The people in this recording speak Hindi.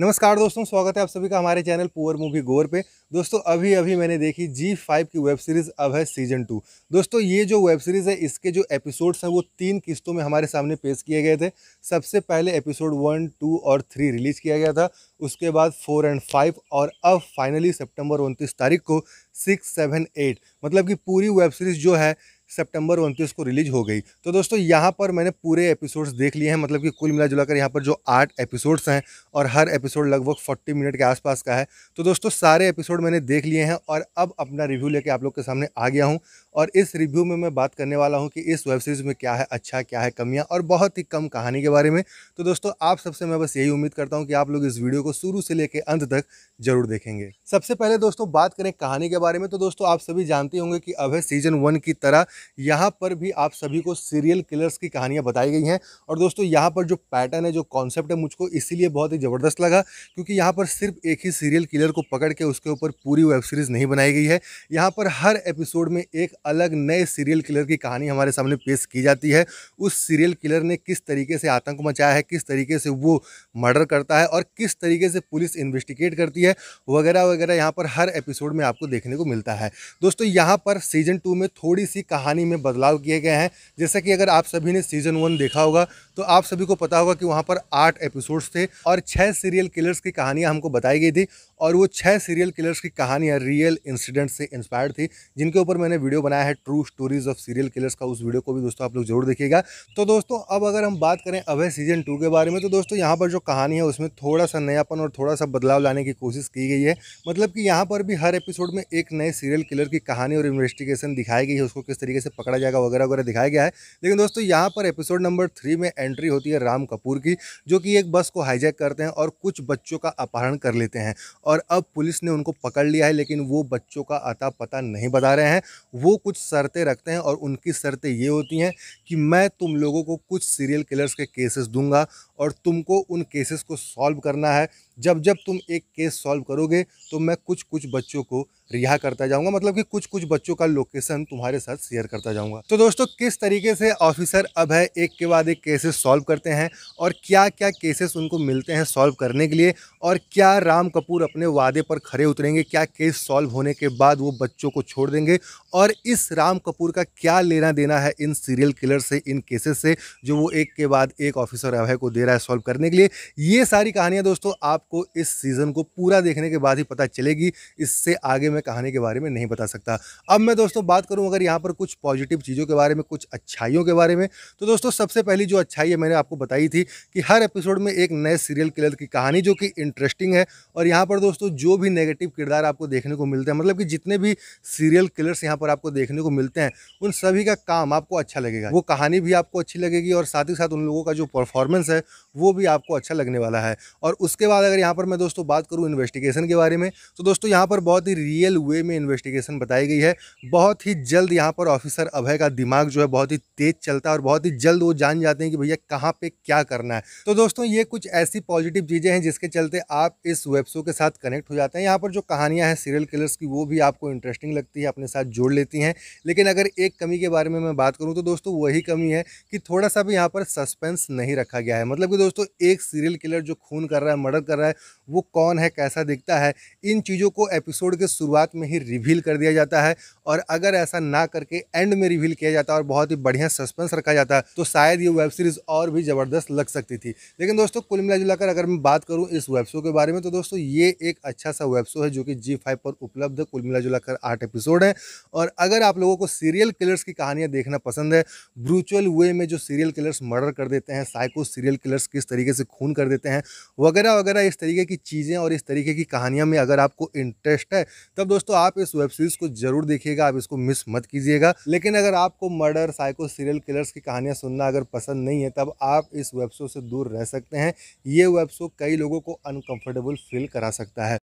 नमस्कार दोस्तों स्वागत है आप सभी का हमारे चैनल पुअर मूवी गोर पे दोस्तों अभी अभी मैंने देखी जी फाइव की वेब सीरीज़ अब है सीजन टू दोस्तों ये जो वेब सीरीज़ है इसके जो एपिसोड्स हैं वो तीन किस्तों में हमारे सामने पेश किए गए थे सबसे पहले एपिसोड वन टू और थ्री रिलीज किया गया था उसके बाद फोर एंड फाइव और अब फाइनली सेप्टेम्बर उनतीस तारीख को सिक्स सेवन एट मतलब कि पूरी वेब सीरीज़ जो है सितंबर उनतीस को रिलीज हो गई तो दोस्तों यहाँ पर मैंने पूरे एपिसोड्स देख लिए हैं मतलब कि कुल मिला जुला कर यहाँ पर जो आठ एपिसोड्स हैं और हर एपिसोड लगभग फोर्टी मिनट के आसपास का है तो दोस्तों सारे एपिसोड मैंने देख लिए हैं और अब अपना रिव्यू लेके आप लोग के सामने आ गया हूँ और इस रिव्यू में मैं बात करने वाला हूँ कि इस वेब सीरीज़ में क्या है अच्छा क्या है कमियाँ और बहुत ही कम कहानी के बारे में तो दोस्तों आप सबसे मैं बस यही उम्मीद करता हूँ कि आप लोग इस वीडियो को शुरू से लेकर अंत तक जरूर देखेंगे सबसे पहले दोस्तों बात करें कहानी के बारे में तो दोस्तों आप सभी जानते होंगे कि अभय सीजन वन की तरह यहाँ पर भी आप सभी को सीरियल किलर्स की कहानियाँ बताई गई हैं और दोस्तों यहाँ पर जो पैटर्न है जो कॉन्सेप्ट है मुझको इसीलिए बहुत ही ज़बरदस्त लगा क्योंकि यहाँ पर सिर्फ एक ही सीरियल किलर को पकड़ के उसके ऊपर पूरी वेब सीरीज़ नहीं बनाई गई है यहाँ पर हर एपिसोड में एक अलग नए सीरियल किलर की कहानी हमारे सामने पेश की जाती है उस सीरियल किलर ने किस तरीके से आतंक मचाया है किस तरीके से वो मर्डर करता है और किस तरीके से पुलिस इन्वेस्टिगेट करती है वगैरह वगैरह यहाँ पर हर एपिसोड में आपको देखने को मिलता है दोस्तों यहाँ पर सीजन टू में थोड़ी सी कहानी में बदलाव किए गए हैं जैसा कि अगर आप सभी ने सीजन वन देखा होगा तो आप सभी को पता होगा कि वहाँ पर आठ एपिसोड्स थे और छः सीरियल किलर्स की कहानियाँ हमको बताई गई थी और वो छह सीरियल किलर्स की कहानियाँ रियल इंसिडेंट से इंस्पायर्ड थी जिनके ऊपर मैंने वीडियो बनाया है true stories of serial killers का उस वीडियो को भी दोस्तों आप लोग जरूर देखिएगा तो दोस्तों अब अगर हम बात करें अभय सीजन टू के बारे में तो दोस्तों यहाँ पर जो कहानी है उसमें थोड़ा सा नयापन और थोड़ा सा बदलाव लाने की कोशिश की गई है मतलब कि यहाँ पर भी हर एपिसोड में एक नए सीरियल किलर की कहानी और इन्वेस्टिगेशन दिखाई गई है उसको किस तरीके से पकड़ा जाएगा वगैरह वगैरह दिखाया गया है लेकिन दोस्तों यहाँ पर एपिसोड नंबर थ्री में एंट्री होती है राम कपूर की जो कि एक बस को हाईजैक करते हैं और कुछ बच्चों का अपहरण कर लेते हैं और अब पुलिस ने उनको पकड़ लिया है लेकिन वो बच्चों का आता पता नहीं बता रहे हैं वो कुछ शर्तें रखते हैं और उनकी शर्तें ये होती हैं कि मैं तुम लोगों को कुछ सीरियल किलर्स के केसेस दूंगा और तुमको उन केसेस को सॉल्व करना है जब जब तुम एक केस सॉल्व करोगे तो मैं कुछ कुछ बच्चों को रिहा करता जाऊंगा मतलब कि कुछ कुछ बच्चों का लोकेशन तुम्हारे साथ शेयर करता जाऊंगा तो दोस्तों किस तरीके से ऑफिसर अब है एक के बाद एक केसेस सॉल्व करते हैं और क्या क्या केसेस उनको मिलते हैं सॉल्व करने के लिए और क्या राम कपूर अपने अपने वादे पर खड़े उतरेंगे क्या केस सॉल्व होने के बाद वो बच्चों को छोड़ देंगे और इस राम कपूर का क्या लेना देना है इन सीरियल किलर से इन केसेस से जो वो एक के बाद एक ऑफिसर अभय को दे रहा है सॉल्व करने के लिए ये सारी कहानियाँ दोस्तों आपको इस सीज़न को पूरा देखने के बाद ही पता चलेगी इससे आगे मैं कहानी के बारे में नहीं बता सकता अब मैं दोस्तों बात करूँ अगर यहाँ पर कुछ पॉजिटिव चीज़ों के बारे में कुछ अच्छाइयों के बारे में तो दोस्तों सबसे पहली जो अच्छाई है मैंने आपको बताई थी कि हर एपिसोड में एक नए सीरियल किलर की कहानी जो कि इंटरेस्टिंग है और यहाँ पर दोस्तों जो भी नेगेटिव किरदार आपको देखने को मिलते हैं मतलब कि जितने भी सीरियल किलर्स यहाँ पर आपको देखने को मिलते हैं उन सभी का काम आपको अच्छा लगेगा वो कहानी भी आपको अच्छी लगेगी और साथ ही साथ उन लोगों का जो परफॉर्मेंस है वो भी आपको अच्छा लगने वाला है और उसके बाद अगर यहाँ पर मैं दोस्तों बात करूँ इन्वेस्टिगेशन के बारे में तो दोस्तों यहाँ पर बहुत ही रियल वे में इन्वेस्टिगेशन बताई गई है बहुत ही जल्द यहाँ पर ऑफिसर अभय का दिमाग जो है बहुत ही तेज चलता है और बहुत ही जल्द वो जान जाते हैं कि भैया कहाँ पर क्या करना है तो दोस्तों ये कुछ ऐसी पॉजिटिव चीज़ें हैं जिसके चलते आप इस वेब शो के साथ कनेक्ट हो जाते हैं यहाँ पर जो कहानियाँ हैं सीरियल किलर्स की वो भी आपको इंटरेस्टिंग लगती है अपने साथ जोड़ लेती हैं लेकिन अगर एक कमी के बारे में मैं बात करूँ तो दोस्तों वही कमी है कि थोड़ा सा भी यहाँ पर सस्पेंस नहीं रखा गया है मतलब कि दोस्तों एक सीरियल किलर जो खून कर रहा है मर्डर कर रहा है वो कौन है कैसा दिखता है इन चीज़ों को एपिसोड के शुरुआत में ही रिवील कर दिया जाता है और अगर ऐसा ना करके एंड में रिवील किया जाता और बहुत ही बढ़िया सस्पेंस रखा जाता तो शायद ये वेब सीरीज़ और भी ज़बरदस्त लग सकती थी लेकिन दोस्तों कुल मिला जुलाकर अगर मैं बात करूँ इस वेब शो के बारे में तो दोस्तों ये एक अच्छा सा वेब शो है जो कि जी फाइव पर उपलब्ध है कुल मिला जुला कर आठ एपिसोड है और अगर आप लोगों को सीरियल किलर्स की कहानियां देखना पसंद है ब्रूचुअल वे में जो सीरियल किलर्स मर्डर कर देते हैं साइको सीरियल किलर्स किस तरीके से खून कर देते हैं वगैरह वगैरह इस तरीके की चीज़ें और इस तरीके की कहानियाँ में अगर आपको इंटरेस्ट है तब दोस्तों आप इस वेब सीरीज़ को जरूर देखिएगा आप इसको मिस मत कीजिएगा लेकिन अगर आपको मर्डर साइको सीरियल किलर्स की कहानियाँ सुनना अगर पसंद नहीं है तब आप इस वेब शो से दूर रह सकते हैं ये वेब शो कई लोगों को अनकंफर्टेबल फील करा सकते सकता है